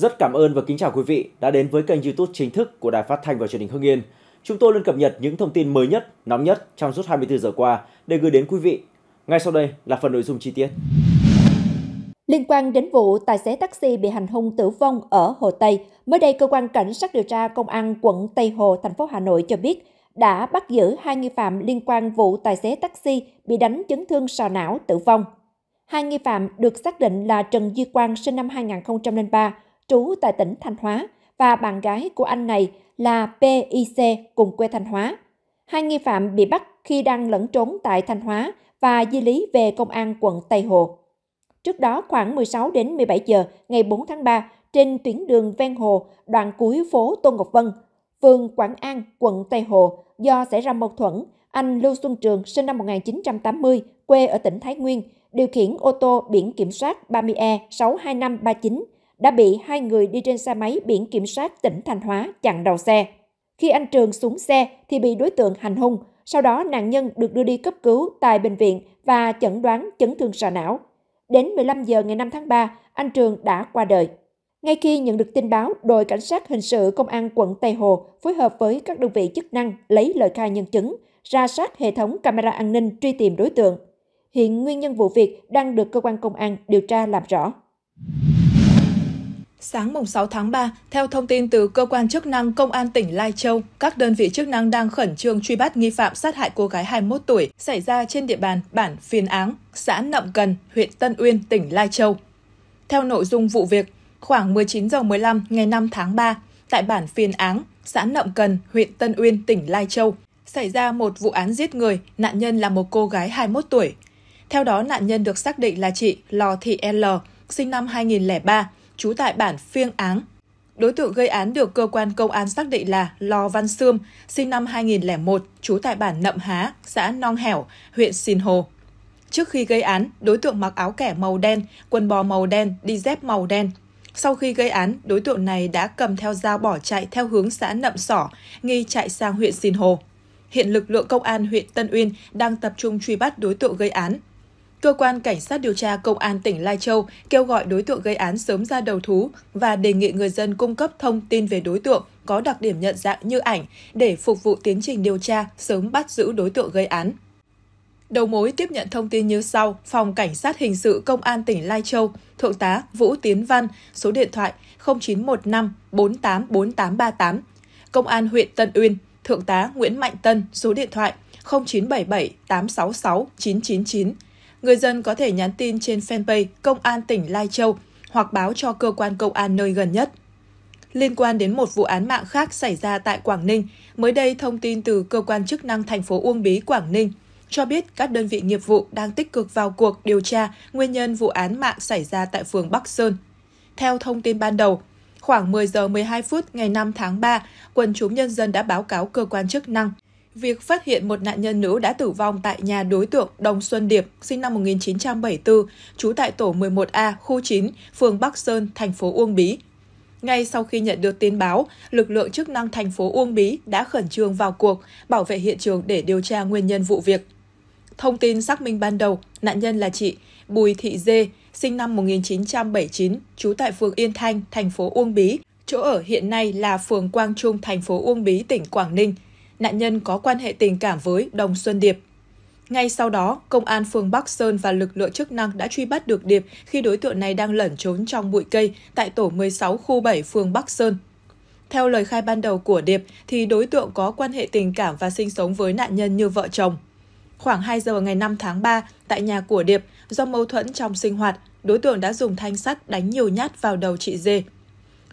Rất cảm ơn và kính chào quý vị đã đến với kênh YouTube chính thức của Đài Phát thanh và Truyền hình Hưng Yên. Chúng tôi luôn cập nhật những thông tin mới nhất, nóng nhất trong suốt 24 giờ qua để gửi đến quý vị. Ngay sau đây là phần nội dung chi tiết. Liên quan đến vụ tài xế taxi bị hành hung tử vong ở Hồ Tây, mới đây cơ quan cảnh sát điều tra công an quận Tây Hồ, thành phố Hà Nội cho biết đã bắt giữ hai nghi phạm liên quan vụ tài xế taxi bị đánh chấn thương sọ não tử vong. Hai nghi phạm được xác định là Trần Duy Quang sinh năm 2003 trú tại tỉnh Thanh Hóa và bạn gái của anh này là PIC cùng quê Thanh Hóa. Hai nghi phạm bị bắt khi đang lẫn trốn tại Thanh Hóa và di lý về công an quận Tây Hồ. Trước đó khoảng 16 đến 17 giờ ngày 4 tháng 3, trên tuyến đường ven hồ, đoạn cuối phố Tôn Ngọc Vân, phường Quảng An, quận Tây Hồ, do xảy ra mâu thuẫn, anh Lưu Xuân Trường, sinh năm 1980, quê ở tỉnh Thái Nguyên, điều khiển ô tô biển kiểm soát 30E 62539 đã bị hai người đi trên xe máy biển kiểm soát tỉnh Thanh Hóa chặn đầu xe. Khi anh Trường xuống xe thì bị đối tượng hành hung, sau đó nạn nhân được đưa đi cấp cứu tại bệnh viện và chẩn đoán chấn thương sọ não. Đến 15 giờ ngày 5 tháng 3, anh Trường đã qua đời. Ngay khi nhận được tin báo, đội cảnh sát hình sự công an quận Tây Hồ phối hợp với các đơn vị chức năng lấy lời khai nhân chứng, ra soát hệ thống camera an ninh truy tìm đối tượng. Hiện nguyên nhân vụ việc đang được cơ quan công an điều tra làm rõ. Sáng mùng 6 tháng 3, theo thông tin từ cơ quan chức năng Công an tỉnh Lai Châu, các đơn vị chức năng đang khẩn trương truy bắt nghi phạm sát hại cô gái 21 tuổi xảy ra trên địa bàn bản Phiền Áng, xã Nậm Cần, huyện Tân Uyên, tỉnh Lai Châu. Theo nội dung vụ việc, khoảng 19 giờ 15 ngày 5 tháng 3, tại bản Phiền Áng, xã Nậm Cần, huyện Tân Uyên, tỉnh Lai Châu, xảy ra một vụ án giết người, nạn nhân là một cô gái 21 tuổi. Theo đó, nạn nhân được xác định là chị Lò Thị L, sinh năm 2003, trú tại bản Phiêng Áng. Đối tượng gây án được cơ quan công an xác định là Lò Văn Sươm, sinh năm 2001, trú tại bản Nậm Há, xã Nong Hẻo, huyện Sìn Hồ. Trước khi gây án, đối tượng mặc áo kẻ màu đen, quần bò màu đen, đi dép màu đen. Sau khi gây án, đối tượng này đã cầm theo dao bỏ chạy theo hướng xã Nậm Sỏ, nghi chạy sang huyện Sìn Hồ. Hiện lực lượng công an huyện Tân Uyên đang tập trung truy bắt đối tượng gây án Cơ quan Cảnh sát điều tra Công an tỉnh Lai Châu kêu gọi đối tượng gây án sớm ra đầu thú và đề nghị người dân cung cấp thông tin về đối tượng có đặc điểm nhận dạng như ảnh để phục vụ tiến trình điều tra sớm bắt giữ đối tượng gây án. Đầu mối tiếp nhận thông tin như sau, Phòng Cảnh sát Hình sự Công an tỉnh Lai Châu, Thượng tá Vũ Tiến Văn, số điện thoại 0915 484838, Công an huyện Tân Uyên, Thượng tá Nguyễn Mạnh Tân, số điện thoại 0977 866 999, người dân có thể nhắn tin trên fanpage Công an tỉnh Lai Châu hoặc báo cho cơ quan công an nơi gần nhất. Liên quan đến một vụ án mạng khác xảy ra tại Quảng Ninh, mới đây thông tin từ cơ quan chức năng thành phố Uông Bí, Quảng Ninh cho biết các đơn vị nghiệp vụ đang tích cực vào cuộc điều tra nguyên nhân vụ án mạng xảy ra tại phường Bắc Sơn. Theo thông tin ban đầu, khoảng 10 giờ 12 phút ngày 5 tháng 3, quần chúng nhân dân đã báo cáo cơ quan chức năng. Việc phát hiện một nạn nhân nữ đã tử vong tại nhà đối tượng Đồng Xuân Điệp, sinh năm 1974, trú tại tổ 11A, khu 9, phường Bắc Sơn, thành phố Uông Bí. Ngay sau khi nhận được tin báo, lực lượng chức năng thành phố Uông Bí đã khẩn trương vào cuộc, bảo vệ hiện trường để điều tra nguyên nhân vụ việc. Thông tin xác minh ban đầu, nạn nhân là chị Bùi Thị Dê, sinh năm 1979, trú tại phường Yên Thanh, thành phố Uông Bí, chỗ ở hiện nay là phường Quang Trung, thành phố Uông Bí, tỉnh Quảng Ninh – nạn nhân có quan hệ tình cảm với Đồng Xuân Điệp. Ngay sau đó, Công an phường Bắc Sơn và lực lượng chức năng đã truy bắt được Điệp khi đối tượng này đang lẩn trốn trong bụi cây tại tổ 16 khu 7 phường Bắc Sơn. Theo lời khai ban đầu của Điệp, thì đối tượng có quan hệ tình cảm và sinh sống với nạn nhân như vợ chồng. Khoảng 2 giờ ngày 5 tháng 3, tại nhà của Điệp, do mâu thuẫn trong sinh hoạt, đối tượng đã dùng thanh sắt đánh nhiều nhát vào đầu chị Dê.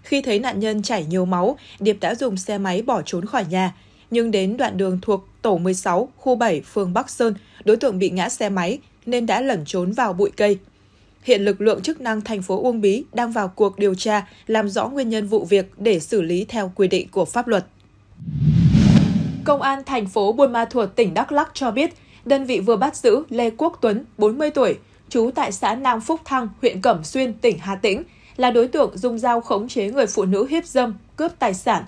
Khi thấy nạn nhân chảy nhiều máu, Điệp đã dùng xe máy bỏ trốn khỏi nhà, nhưng đến đoạn đường thuộc tổ 16, khu 7, phường Bắc Sơn, đối tượng bị ngã xe máy nên đã lẩn trốn vào bụi cây. Hiện lực lượng chức năng thành phố Uông Bí đang vào cuộc điều tra, làm rõ nguyên nhân vụ việc để xử lý theo quy định của pháp luật. Công an thành phố Buôn Ma Thuột, tỉnh Đắk Lắk cho biết, đơn vị vừa bắt giữ Lê Quốc Tuấn, 40 tuổi, trú tại xã Nam Phúc Thăng, huyện Cẩm Xuyên, tỉnh Hà Tĩnh, là đối tượng dùng dao khống chế người phụ nữ hiếp dâm, cướp tài sản.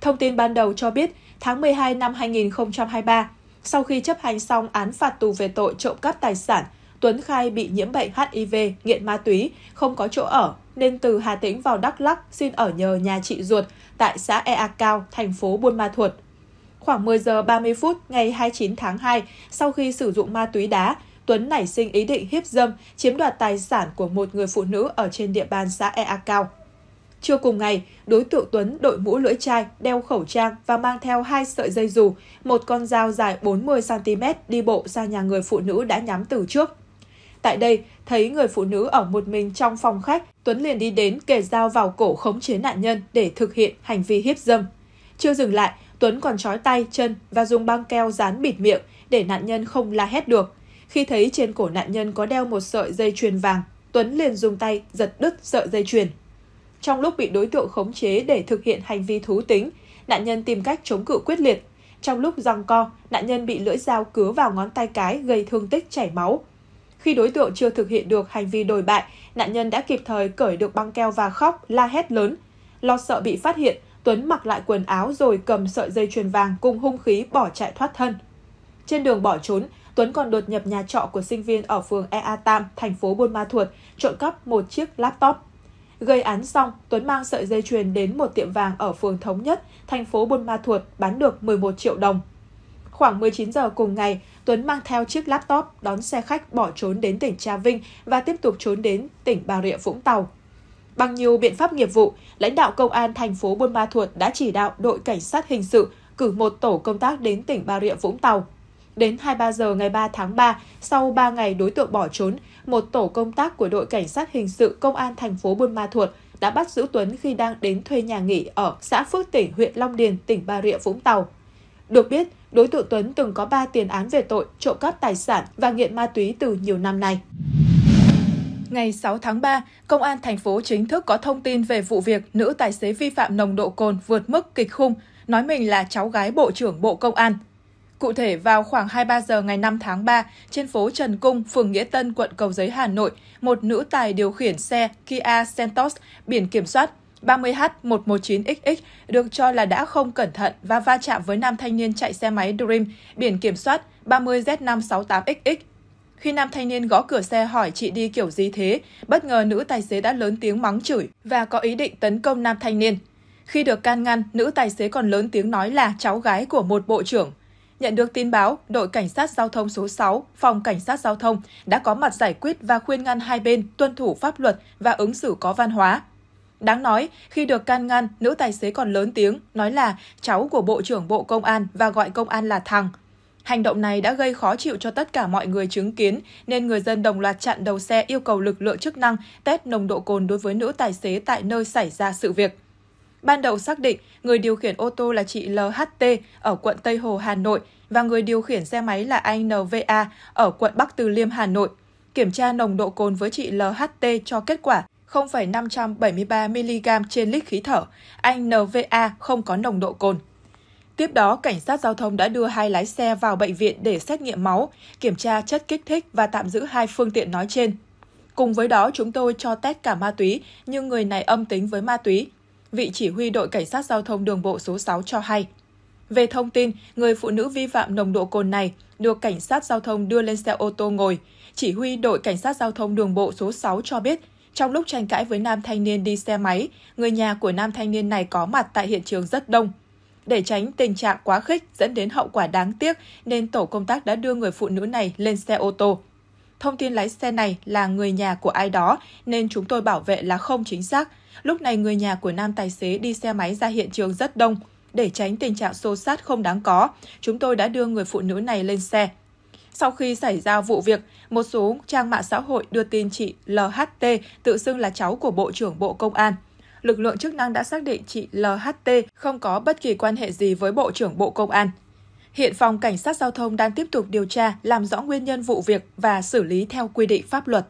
Thông tin ban đầu cho biết, tháng 12 năm 2023. Sau khi chấp hành xong án phạt tù về tội trộm cắp tài sản, Tuấn khai bị nhiễm bệnh HIV, nghiện ma túy, không có chỗ ở, nên từ Hà Tĩnh vào Đắk Lắk xin ở nhờ nhà chị ruột tại xã Ea Cao, thành phố Buôn Ma Thuột. Khoảng 10 giờ 30 phút ngày 29 tháng 2, sau khi sử dụng ma túy đá, Tuấn nảy sinh ý định hiếp dâm, chiếm đoạt tài sản của một người phụ nữ ở trên địa bàn xã Ea Cao. Trưa cùng ngày, đối tượng Tuấn đội mũ lưỡi chai, đeo khẩu trang và mang theo hai sợi dây dù, một con dao dài 40cm đi bộ ra nhà người phụ nữ đã nhắm từ trước. Tại đây, thấy người phụ nữ ở một mình trong phòng khách, Tuấn liền đi đến kề dao vào cổ khống chế nạn nhân để thực hiện hành vi hiếp dâm. Chưa dừng lại, Tuấn còn trói tay, chân và dùng băng keo dán bịt miệng để nạn nhân không la hét được. Khi thấy trên cổ nạn nhân có đeo một sợi dây chuyền vàng, Tuấn liền dùng tay giật đứt sợi dây chuyền. Trong lúc bị đối tượng khống chế để thực hiện hành vi thú tính, nạn nhân tìm cách chống cự quyết liệt. Trong lúc giằng co, nạn nhân bị lưỡi dao cứa vào ngón tay cái gây thương tích chảy máu. Khi đối tượng chưa thực hiện được hành vi đồi bại, nạn nhân đã kịp thời cởi được băng keo và khóc, la hét lớn. Lo sợ bị phát hiện, Tuấn mặc lại quần áo rồi cầm sợi dây chuyền vàng cùng hung khí bỏ chạy thoát thân. Trên đường bỏ trốn, Tuấn còn đột nhập nhà trọ của sinh viên ở phường Ea Tam, thành phố Buôn Ma Thuột, trộm cắp một chiếc laptop. Gây án xong, Tuấn mang sợi dây chuyền đến một tiệm vàng ở phường Thống Nhất, thành phố Buôn Ma Thuột bán được 11 triệu đồng. Khoảng 19 giờ cùng ngày, Tuấn mang theo chiếc laptop đón xe khách bỏ trốn đến tỉnh Trà Vinh và tiếp tục trốn đến tỉnh Bà Rịa Vũng Tàu. Bằng nhiều biện pháp nghiệp vụ, lãnh đạo công an thành phố Buôn Ma Thuột đã chỉ đạo đội cảnh sát hình sự cử một tổ công tác đến tỉnh Bà Rịa Vũng Tàu Đến 23 giờ ngày 3 tháng 3, sau 3 ngày đối tượng bỏ trốn, một tổ công tác của đội cảnh sát hình sự công an thành phố Buôn Ma Thuột đã bắt giữ Tuấn khi đang đến thuê nhà nghỉ ở xã Phước Tỉnh, huyện Long Điền, tỉnh Bà Rịa, Vũng Tàu. Được biết, đối tượng Tuấn từng có 3 tiền án về tội trộm cắp tài sản và nghiện ma túy từ nhiều năm nay. Ngày 6 tháng 3, Công an thành phố chính thức có thông tin về vụ việc nữ tài xế vi phạm nồng độ cồn vượt mức kịch khung, nói mình là cháu gái Bộ trưởng Bộ Công an. Cụ thể, vào khoảng 23 giờ ngày 5 tháng 3, trên phố Trần Cung, phường Nghĩa Tân, quận Cầu Giấy, Hà Nội, một nữ tài điều khiển xe Kia Sentos biển kiểm soát 30H119XX được cho là đã không cẩn thận và va chạm với nam thanh niên chạy xe máy Dream biển kiểm soát 30Z568XX. Khi nam thanh niên gõ cửa xe hỏi chị đi kiểu gì thế, bất ngờ nữ tài xế đã lớn tiếng mắng chửi và có ý định tấn công nam thanh niên. Khi được can ngăn, nữ tài xế còn lớn tiếng nói là cháu gái của một bộ trưởng. Nhận được tin báo, đội cảnh sát giao thông số 6, phòng cảnh sát giao thông đã có mặt giải quyết và khuyên ngăn hai bên tuân thủ pháp luật và ứng xử có văn hóa. Đáng nói, khi được can ngăn, nữ tài xế còn lớn tiếng, nói là cháu của Bộ trưởng Bộ Công an và gọi công an là thằng. Hành động này đã gây khó chịu cho tất cả mọi người chứng kiến, nên người dân đồng loạt chặn đầu xe yêu cầu lực lượng chức năng test nồng độ cồn đối với nữ tài xế tại nơi xảy ra sự việc. Ban đầu xác định người điều khiển ô tô là chị LHT ở quận Tây Hồ, Hà Nội và người điều khiển xe máy là anh NVA ở quận Bắc Từ Liêm, Hà Nội. Kiểm tra nồng độ cồn với chị LHT cho kết quả 0,573mg trên lít khí thở. Anh NVA không có nồng độ cồn. Tiếp đó, cảnh sát giao thông đã đưa hai lái xe vào bệnh viện để xét nghiệm máu, kiểm tra chất kích thích và tạm giữ hai phương tiện nói trên. Cùng với đó, chúng tôi cho test cả ma túy, nhưng người này âm tính với ma túy, vị chỉ huy đội cảnh sát giao thông đường bộ số 6 cho hay. Về thông tin, người phụ nữ vi phạm nồng độ cồn này được cảnh sát giao thông đưa lên xe ô tô ngồi. Chỉ huy đội cảnh sát giao thông đường bộ số 6 cho biết, trong lúc tranh cãi với nam thanh niên đi xe máy, người nhà của nam thanh niên này có mặt tại hiện trường rất đông. Để tránh tình trạng quá khích dẫn đến hậu quả đáng tiếc nên tổ công tác đã đưa người phụ nữ này lên xe ô tô thông tin lái xe này là người nhà của ai đó nên chúng tôi bảo vệ là không chính xác. Lúc này người nhà của nam tài xế đi xe máy ra hiện trường rất đông. Để tránh tình trạng xô sát không đáng có, chúng tôi đã đưa người phụ nữ này lên xe. Sau khi xảy ra vụ việc, một số trang mạng xã hội đưa tin chị LHT tự xưng là cháu của Bộ trưởng Bộ Công an. Lực lượng chức năng đã xác định chị LHT không có bất kỳ quan hệ gì với Bộ trưởng Bộ Công an. Hiện phòng cảnh sát giao thông đang tiếp tục điều tra, làm rõ nguyên nhân vụ việc và xử lý theo quy định pháp luật.